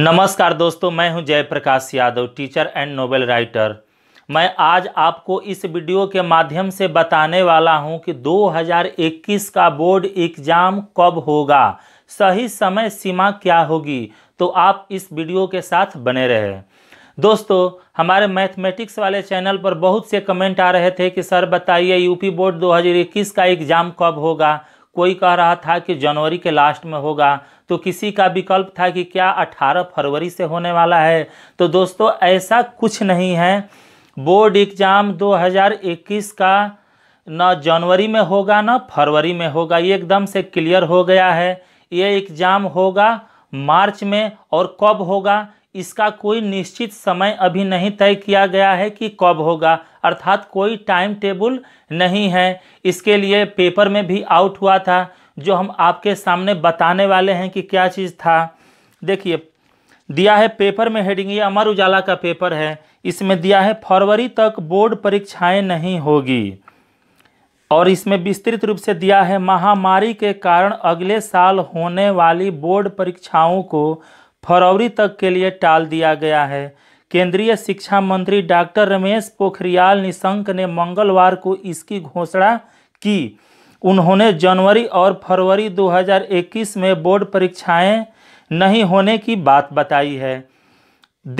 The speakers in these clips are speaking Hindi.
नमस्कार दोस्तों मैं हूं Jaiprakash Yadav teacher and novel writer मैं आज आपको इस वीडियो के माध्यम से बताने वाला हूं कि 2021 का बोर्ड एग्ज़ाम कब होगा सही समय सीमा क्या होगी तो आप इस वीडियो के साथ बने रहें दोस्तों हमारे मैथमेटिक्स वाले चैनल पर बहुत से कमेंट आ रहे थे कि सर बताइए यूपी बोर्ड 2021 का एग्ज़ाम कब होगा कोई कह रहा था कि जनवरी के लास्ट में होगा तो किसी का विकल्प था कि क्या 18 फरवरी से होने वाला है तो दोस्तों ऐसा कुछ नहीं है बोर्ड एग्ज़ाम 2021 का न जनवरी में होगा न फरवरी में होगा ये एकदम से क्लियर हो गया है ये एग्ज़ाम होगा मार्च में और कब होगा इसका कोई निश्चित समय अभी नहीं तय किया गया है कि कब होगा अर्थात कोई टाइम टेबल नहीं है इसके लिए पेपर में भी आउट हुआ था जो हम आपके सामने बताने वाले हैं कि क्या चीज़ था देखिए दिया है पेपर में हेडिंग ये अमर उजाला का पेपर है इसमें दिया है फरवरी तक बोर्ड परीक्षाएं नहीं होगी और इसमें विस्तृत रूप से दिया है महामारी के कारण अगले साल होने वाली बोर्ड परीक्षाओं को फरवरी तक के लिए टाल दिया गया है केंद्रीय शिक्षा मंत्री डॉक्टर रमेश पोखरियाल निशंक ने मंगलवार को इसकी घोषणा की उन्होंने जनवरी और फरवरी 2021 में बोर्ड परीक्षाएं नहीं होने की बात बताई है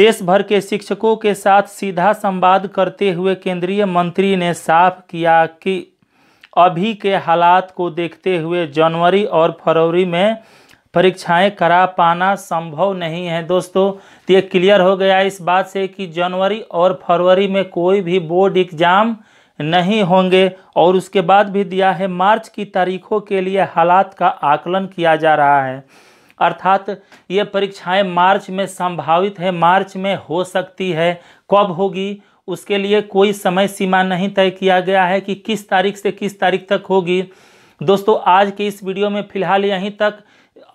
देश भर के शिक्षकों के साथ सीधा संवाद करते हुए केंद्रीय मंत्री ने साफ किया कि अभी के हालात को देखते हुए जनवरी और फरवरी में परीक्षाएं करा पाना संभव नहीं है दोस्तों तो ये क्लियर हो गया इस बात से कि जनवरी और फरवरी में कोई भी बोर्ड एग्ज़ाम नहीं होंगे और उसके बाद भी दिया है मार्च की तारीखों के लिए हालात का आकलन किया जा रहा है अर्थात ये परीक्षाएं मार्च में संभावित है मार्च में हो सकती है कब होगी उसके लिए कोई समय सीमा नहीं तय किया गया है कि किस तारीख से किस तारीख तक होगी दोस्तों आज के इस वीडियो में फिलहाल यहीं तक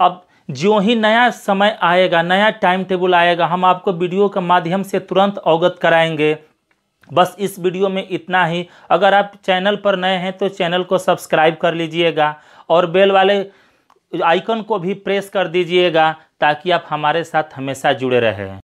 अब जो ही नया समय आएगा नया टाइम टेबल आएगा हम आपको वीडियो के माध्यम से तुरंत अवगत कराएंगे बस इस वीडियो में इतना ही अगर आप चैनल पर नए हैं तो चैनल को सब्सक्राइब कर लीजिएगा और बेल वाले आइकन को भी प्रेस कर दीजिएगा ताकि आप हमारे साथ हमेशा जुड़े रहें